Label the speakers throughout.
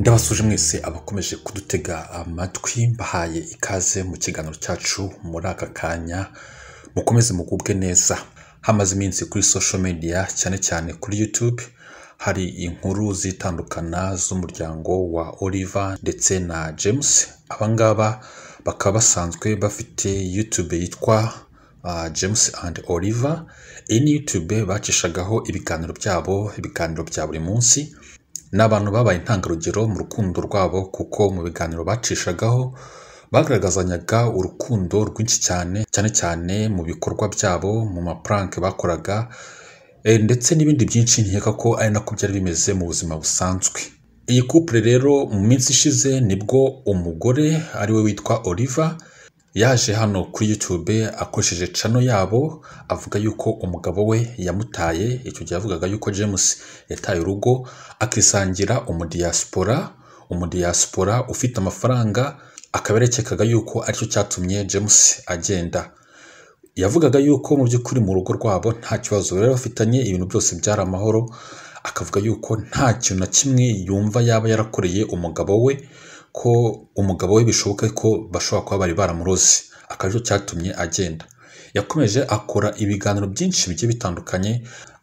Speaker 1: ndabasuje mwese abakomeje kudutega amatwi mbahaye ikaze mu kiganiro cyacu muri aka kanya mukomeze mugubwe neza hamaze iminsi kuri social media cyane cyane kuri youtube hari inkuru zitandukana z'umuryango wa oliver ndetse na james abangaba bakaba basanzwe bafite youtube yitwa james and oliver iyi ni youtube bacishagaho ibiganiro byabo ibiganiro bya buri munsi ni abantu babaye intangarugero mu rukundo rwabo kuko mu biganiro bacishagaho bagaragazanyaga urukundo rwinshi cyane cyane cyane mu bikorwa byabo mu mapuranke bakoraga eh, ndetse n'ibindi byinshi nkeka ko ari nako byari bimeze mu buzima busanzwe iyi kupure rero mu minsi ishize nibwo umugore ari we witwa Oliver yaje hano kuri YouTube akoresheje cano yabo avuga yuko umugabo we yamutaye icyo gihe yavugaga yuko James yataye urugo akisangira umudiyasipora umudiyasipora ufite amafaranga akaba yarekekaga yuko aricyo cyatumye James agenda yavugaga yuko mu by'ukuri mu rugo rwabo nta kibazo rero bafitanye ibintu byose byari amahoro akavuga yuko nta kintu na kimwe yumva yaba yarakoreye umugabo we ko umugabo we bishoboka ko bashobora kuba bari baramuroze akaryo cyatumye agenda yakomeje akora ibiganiro byinshi bigiye bitandukanye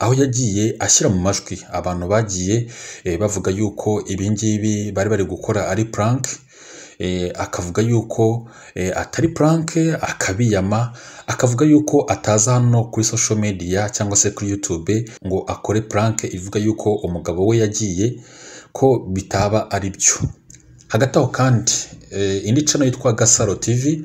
Speaker 1: aho yagiye ashyira mu majwi abantu bagiye eh, bavuga yuko ibi bari bari gukora ari prank eh, akavuga yuko eh, atari prank akabiyama akavuga yuko ataza hano kuri social media cyangwa se kuri youtube ngo akore prank ivuga yuko umugabo we yagiye ko bitaba ari byo hagati aho kandi eh, indi cano yitwa gasaro TV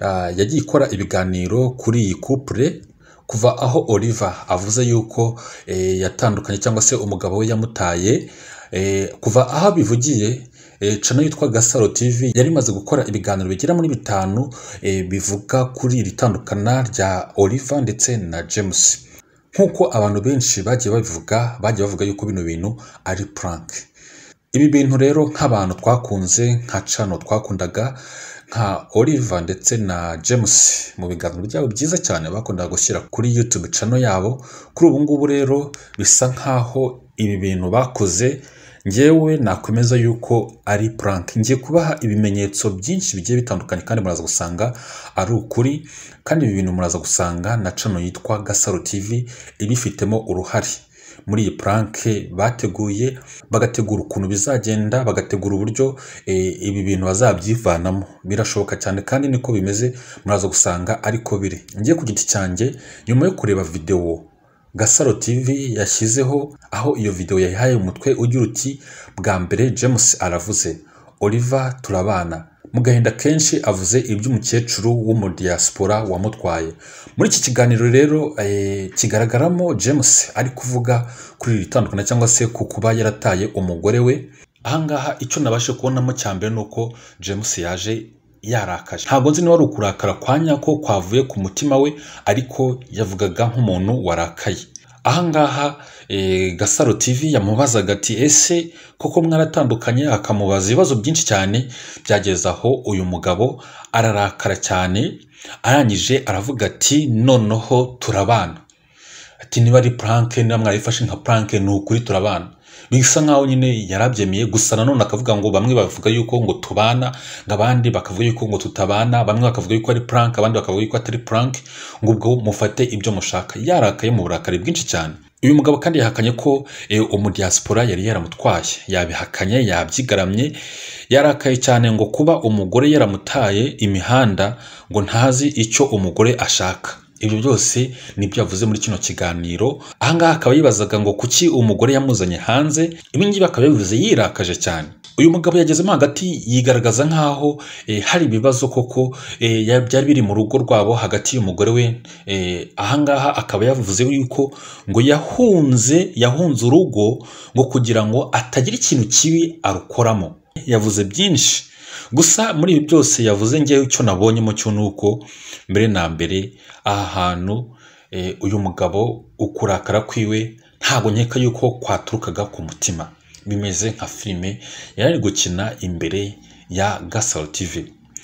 Speaker 1: ah, yagiye ikora ibiganiro kuri iyi kupure kuva aho Oliver avuze yuko eh, yatandukanye cyangwa se umugabo we yamutaye eh, kuva aho abivugiye cano yitwa gasaro TV yari imaze gukora ibiganiro bigera muri bitanu bivuga kuri iri tandukana rya Oliver ndetse na james nk'uko abantu benshi bagiye babivuga bagiye bavuga yuko bino bintu ari puranke ibi bintu rero nk'abantu twakunze nka cano twakundaga nka oliva ndetse na james mu biganiro byabo byiza cyane bakundaga gushyira kuri YouTube cano yabo kuri ubu ngubu rero bisa nk'aho ibi bintu bakoze ngewe nakwemeza yuko ari prank ngiye kubaha ibimenyetso byinshi bigiye bitandukanye kandi muraza gusanga ari ukuri kandi ibi bintu muraza gusanga na cano yitwa gasaro tv ibifitemo uruhare muri iyi puranke bateguye bagategura ukuntu bizagenda bagategura uburyo eh, ibi bintu bazabyivanamo birashoboka cyane kandi niko bimeze muraza gusanga ariko biri ngiye ku giti cyanjye nyuma yo kureba videwo gasaro tv yashyizeho aho iyo videwo yayihaye umutwe ugira uti bwa mbere james aravuze oliva turabana mu gahinda kenshi avuze iby'umukecuru w'umudiyasipora wamutwaye muri iki kiganiro rero eh, kigaragaramo james ari kuvuga kuri iri tandukana cyangwa se ku kuba yarataye umugore we ahangaha icyo nabashe kubonamo cya mbere ni uko james yaje yarakaje ntabwo nzi niba ari ukurakara kwa nyako kwavuye ku mutima we ariko yavugaga nk'umuntu warakaye Ahangaha eh, gasaro TV yamubazaga ati ese koko mwaratandukanye akamubaza ibibazo byinshi cyane byageze aho uyu mugabo ararakara cyane arangije aravuga ati noneho turabana ati niba ari puranke niba mwarayifashe nka puranke ni ukuri turabana bisa nkaho nyine yarabyemeye gusa nanone akavuga ngo bamwe bavuga yuko ngo tubana ngo abandi bakavuga yuko ngo tutabana bamwe bakavuga yuko ari prank abandi bakavuga yuko atari prank ngo ubwo mufate ibyo mushaka yarakaye mu burakari bwinshi cyane uyu mugabo kandi yahakanye ko e, umudiyasipora yari yaramutwaye yabihakanye yabyigaramye yarakaye cyane ngo kuba umugore yaramutaye imihanda ngo ntazi icyo umugore ashaka ibyo byose nibyo yavuze muri kino kiganiro ahangaha akaba yibazaga ngo kuki umugore yamuzanye hanze ibingibi akaba yabivuze yirakaje cyane uyu mugabo yagezemo hagati yigaragaza nk'aho eh, hari ibibazo koko eh, byari biri mu rugo rwabo hagati y'umugore we eh, ahangaha akaba yavuze yuko ngo yahunze yahunze urugo ngo kugira ngo atagira ikintu kibi arukoramo yavuze byinshi gusa muri ibi byose yavuze ngewe icyo nabonye mucyo ni uko mbere na mbere aha hantu eh, uyu mugabo ukurakara kwiwe ntabwo nkeka yuko kwaturukaga ku mutima bimeze nka filime yari gukina imbere ya gasaro tivi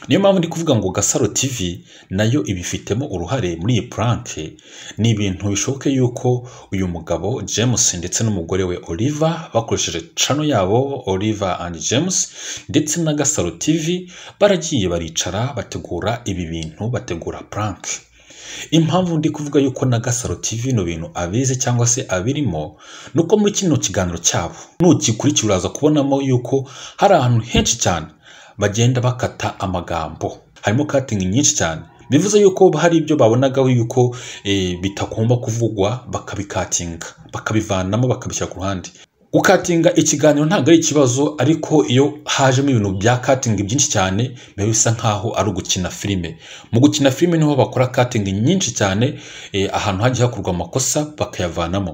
Speaker 1: niyo mpamvu ndi kuvuga ngo gasaro tv nayo ibifitemo uruhare muri iyi purante ni ibintu bishoboke yuko uyu mugabo james ndetse n'umugore we oliver bakoresheje cano yabo oliver and james ndetse na gasaro tv baragiye baricara bategura ibi bintu bategura purante impamvu ndi kuvuga yuko na gasaro tv bino bintu abize cyangwa se abirimo ni uko muri kino kiganiro cyabo nugikurikira uraza kubonamo yuko hari ahantu henshi cyane bagenda bakata amagambo harimo cutting nyinshi cyane bivuze yuko hari ibyo babonagaho yuko eh, bitagomba kuvugwa bakabikatinga bakabivanamo bakabishyira ku ruhande gukatinga ikiganiro ntabwo ari ikibazo ariko iyo hajemo ibintu bya katingi byinshi cyane biba bisa nkaho ari ugukina filime mu gukina filime niho bakora katingi nyinshi cyane eh, ahantu hagiye hakorwa amakosa bakayavanamo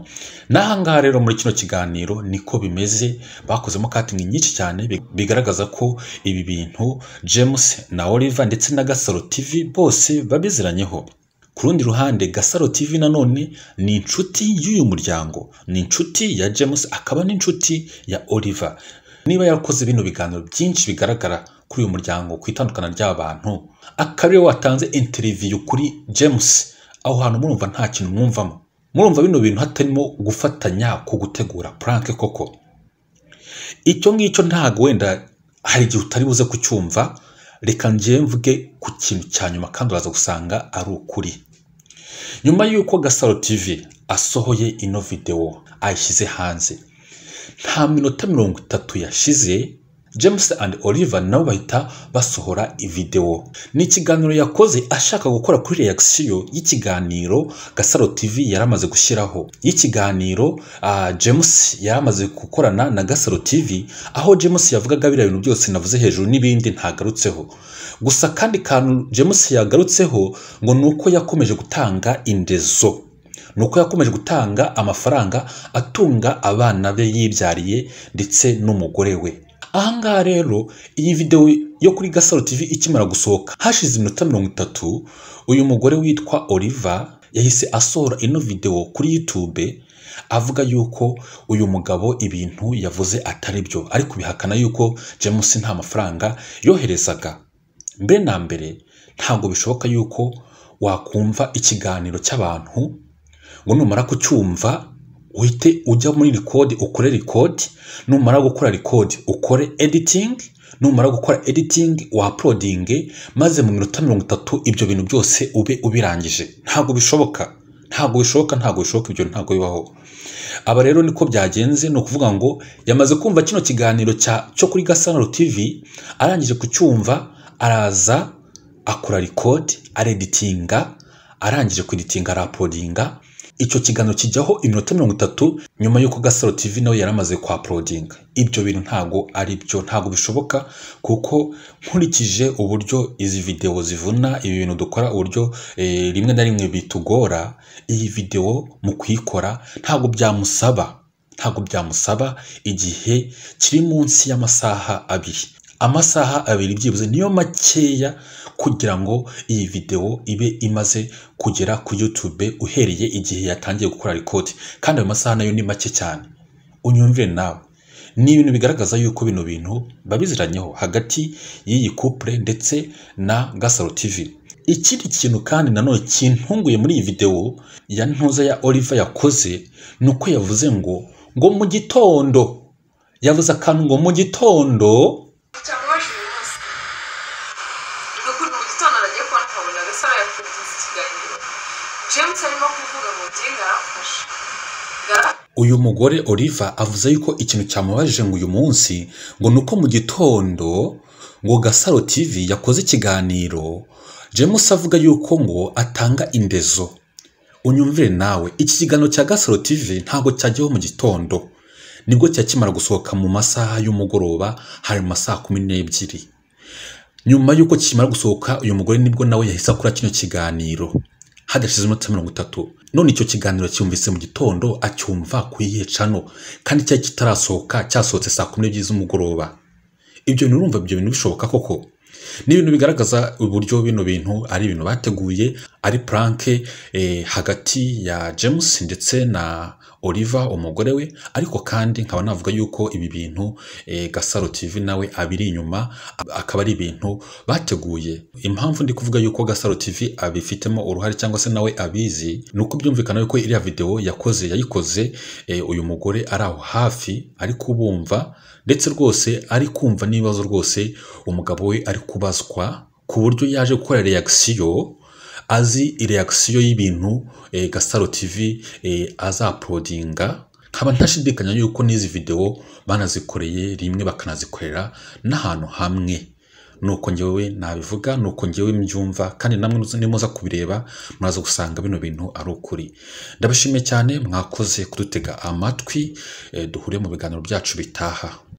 Speaker 1: n'ahangaha rero muri kino kiganiro niko bimeze bakozemo katingi nyinshi cyane bigaragaza ko ibi bintu james na oliver ndetse na gasaro tv bose babiziranyeho ku rundi ruhande gasaro tv nanone ni inshuti y'uyu muryango ni inshuti ya james akaba n'inshuti ya oliver niba yarakoze bino biganiro byinshi bigaragara kuri uyu muryango ku itandukana ry'abantu akaba ariwe watanze interiviyu kuri james aho hantu murumva nta kintu mwumvamo murumva bino bintu hatarimo gufatanya ku gutegura puranke koko icyo ngicyo ntabwo wenda hari igihe utari buze kucyumva reka njye mvuge ku kintu cya nyuma kandi uraza gusanga ari ukuri nyuma y'uko gasaro tv asohoye ino videwo ayishyize hanze nta minota mirongo itatu yashize james and oliver nabo bahita basohora videwo ni ikiganiro yakoze ashaka gukora kuri reaction y'ikiganiro gasaro tv yari amaze gushyiraho y'ikiganiro ah, james yari amaze gukorana na gasaro tv aho james yavugaga biriya bintu byose navuze hejuru n'ibindi ntagarutseho gusa kandi kantu james yagarutseho ngo ni uko yakomeje gutanga indezo ni uko yakomeje gutanga amafaranga atunga abana be yibyariye ndetse n'umugore we aha ngaha rero iyi videwo yo kuri gasaro TV ikimara gusohoka hashize iminota mirongo itatu uyu mugore witwa oliva yahise asohora ino videwo kuri yutube avuga yuko uyu mugabo ibintu yavuze atari byo ariko bihakana yuko james nta mafaranga yoherezaga mbere na mbere ntabwo bishoboka yuko wakumva ikiganiro cy'abantu ngo numara kucyumva uhite ujya muri rikodi ukore rikodi numara gukora rikodi ukore editingi numara gukora editingi wapulodinge maze mu minota mirongo itatu ibyo bintu byose ube ubirangije ntabwo bishoboka ntabwo bishoboka ntabwo bishoboka ibyo ntabwo bibaho aba rero niko byagenze ni ukuvuga ngo yamaze kumva kino kiganiro cyo kuri gasanaro tivi arangije kucyumva araza akora rikodi areditinga arangije kweditinga arapodinga icyo kiganiro kijyaho iminota mirongo itatu nyuma y'uko gasaro tv nawe yari amaze kwa porodinga ibyo bintu ntago ari byo ntabwo bishoboka kuko nkurikije uburyo izi videwo zivuna ibi bintu dukora uburyo eh, rimwe na rimwe bitugora iyi videwo mu kuyikora ntago byamusaba ntabwo byamusaba igihe kiri munsi y'amasaha abiri amasaha abiri byibuze niyo makeya kugira ngo iyi videwo ibe imaze kugera ku YouTube uhereye igihe yatangiye gukora rikodi kandi ayo masaha nayo ni make cyane unyumvire nawe ni ibintu bigaragaza yuko bino bintu babiziranyeho hagati y'iyi couple ndetse na Gasaro TV ikindi kintu kandi nanone kintunguye muri iyi videwo ya ntuza ya Oliver yakoze ni uko yavuze ngo ngo mu gitondo yavuze akantu ngo mu gitondo uyu mugore oliva avuze yuko ikintu cyamubajije ngo uyu munsi ngo ni uko mu gitondo ngo gasaro tv yakoze ikiganiro james avuga yuko ngo atanga indezo unyumvire nawe iki kiganiro cya gasaro tv ntabwo cyajyaho mu gitondo nibwo cyakimara gusohoka mu masaha y'umugoroba hari mu masaha kumi n'ebyiri nyuma y'uko kimara gusohoka uyu mugore nibwo nawe yahise akora kino kiganiro hadashize iminota mirongo itatu none icyo kiganiro cyumvise mu gitondo acyumva ku yicano kandi cyari kitarasohoka cyasohotse saa kumi n'ebyiri z'umugoroba ibyo bintu urumva ibyo bintu bishoboka koko ni ibintu bigaragaza uburyo bino bintu ari ibintu bateguye ari puranke eh, hagati ya james ndetse na oliva umugore we ariko kandi nkaba navuga yuko ibi bintu eh, gasaro tv nawe abiri inyuma akaba ari ibintu bateguye impamvu ndi kuvuga yuko gasaro tv abifitemo uruhare cyangwa se nawe abizi ni uko byumvikana yuko iriya videwo yakoze yayikoze eh, uyu mugore ari aho hafi ari kubumva ndetse rwose ari kumva n'ibibazo rwose umugabo we ari kubazwa ku buryo yaje gukora reakisiyo azi reakisiyo y'ibintu eh, gasaro tivi eh, azapodinga nkaba ntashidikanya yuko n'izi videwo banazikoreye rimwe bakanazikorera n'ahantu hamwe nuko njyewe nabivuga nuko njyewe mbyumva kandi namwe nimuza kubireba muraza gusanga bino bintu ari ukuri ndabashimiye cyane mwakoze kudutega amatwi eh, duhure mu biganiro byacu bitaha